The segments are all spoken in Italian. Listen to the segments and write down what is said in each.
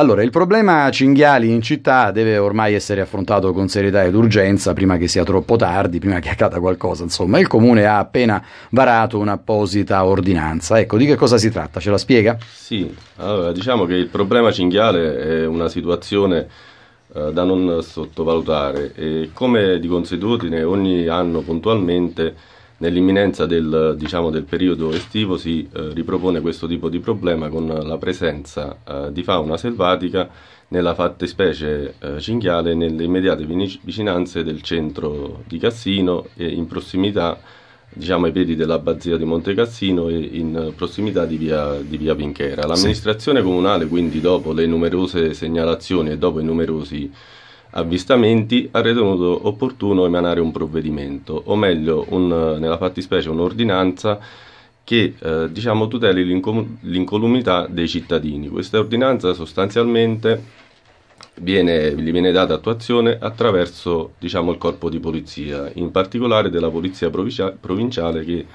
Allora, il problema cinghiali in città deve ormai essere affrontato con serietà ed urgenza prima che sia troppo tardi, prima che accada qualcosa. Insomma, il comune ha appena varato un'apposita ordinanza. Ecco, di che cosa si tratta? Ce la spiega? Sì, allora diciamo che il problema cinghiale è una situazione eh, da non sottovalutare e come di consuetudine ogni anno puntualmente nell'imminenza del, diciamo, del, periodo estivo si eh, ripropone questo tipo di problema con la presenza eh, di fauna selvatica nella fattispecie eh, cinghiale nelle immediate vicinanze del centro di Cassino e in prossimità diciamo, ai piedi dell'abbazia di Monte Cassino e in prossimità di via, di via Pinchera. L'amministrazione sì. comunale quindi dopo le numerose segnalazioni e dopo i numerosi avvistamenti ha ritenuto opportuno emanare un provvedimento, o meglio, un, nella fattispecie un'ordinanza che eh, diciamo, tuteli l'incom- l'incolumità dei cittadini. Questa ordinanza sostanzialmente viene, gli viene data attuazione attraverso diciamo, il corpo di polizia, in particolare della polizia provincia- provinciale che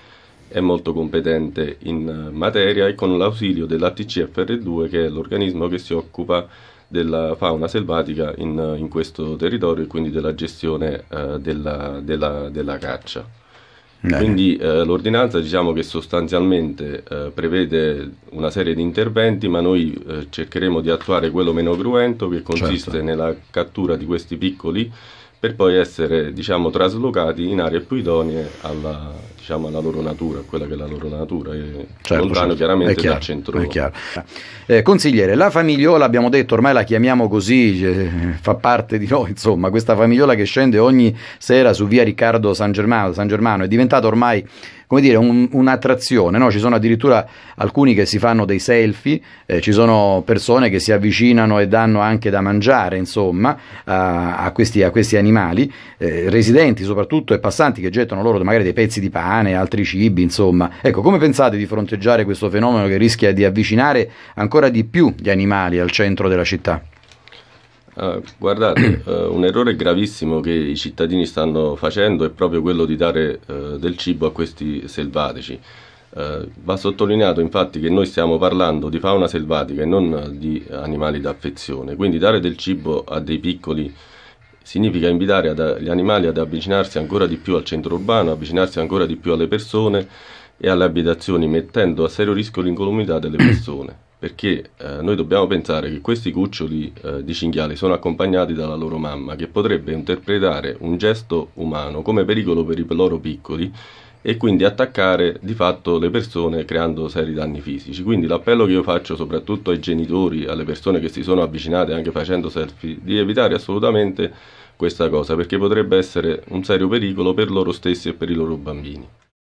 è molto competente in materia e con l'ausilio dellatcfr 2 che è l'organismo che si occupa della fauna selvatica in, in questo territorio e quindi della gestione eh, della, della, della, caccia. Bene. Quindi eh, l'ordinanza diciamo che sostanzialmente eh, prevede una serie di interventi, ma noi eh, cercheremo di attuare quello meno cruento che consiste certo. nella cattura di questi piccoli per poi essere diciamo, traslocati in aree più idonee alla, diciamo, alla loro natura, quella che è la loro natura, e certo, lontano certo. chiaramente chiaro, dal centro. È chiaro. Eh, consigliere, la famigliola, abbiamo detto, ormai la chiamiamo così, eh, fa parte di noi, insomma, questa famigliola che scende ogni sera su via Riccardo San Germano, San Germano è diventata ormai come dire, un, un'attrazione, no? ci sono addirittura alcuni che si fanno dei selfie, eh, ci sono persone che si avvicinano e danno anche da mangiare insomma, a, a, questi, a questi, animali, eh, residenti soprattutto e passanti che gettano loro magari dei pezzi di pane pane, altri cibi, insomma. Ecco, come pensate di fronteggiare questo fenomeno che rischia di avvicinare ancora di più gli animali al centro della città? Uh, ah, guardate, uh, un errore gravissimo che i cittadini stanno facendo è proprio quello di dare uh, del cibo a questi selvatici. Eh, va sottolineato infatti che noi stiamo parlando di fauna selvatica e non di animali d'affezione, quindi dare del cibo a dei piccoli significa invitare ad, gli animali ad avvicinarsi ancora di più al centro urbano, avvicinarsi ancora di più alle persone e alle abitazioni, mettendo a serio rischio l'incolumità delle persone. Perché eh, noi dobbiamo pensare che questi cuccioli eh, di cinghiale sono accompagnati dalla loro mamma, che potrebbe interpretare un gesto umano come pericolo per i loro piccoli e quindi attaccare di fatto le persone creando seri danni fisici. Quindi l'appello che io faccio soprattutto ai genitori, alle persone che si sono avvicinate anche facendo selfie, di evitare assolutamente questa cosa perché potrebbe essere un serio pericolo per loro stessi e per i loro bambini.